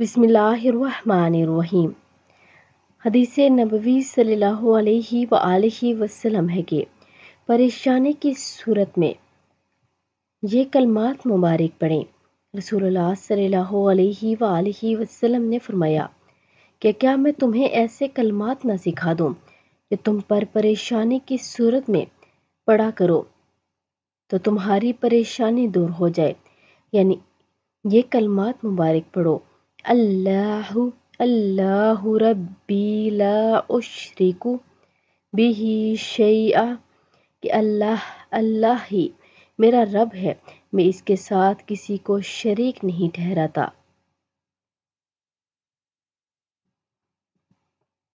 बिस्मिल्लाहिर्रहमानिर्रहीम हदीस नबवी सल्ह वसलम है कि परेशानी की सूरत में ये कलमात मुबारक पढ़ें रसूल सल्ह वसलम ने फरमाया कि क्या मैं तुम्हें ऐसे कलमात ना सिखा दूँ कि तुम पर परेशानी की सूरत में पढ़ा करो तो तुम्हारी परेशानी दूर हो जाए यानी ये कलमात मुबारक पढ़ो अल्लाह अल्लाह रब्बी ला उश्रिकु बिही शैया कि अल्लाह अल्लाह ही मेरा रब है मैं इसके साथ किसी को शरीक नहीं ठहराता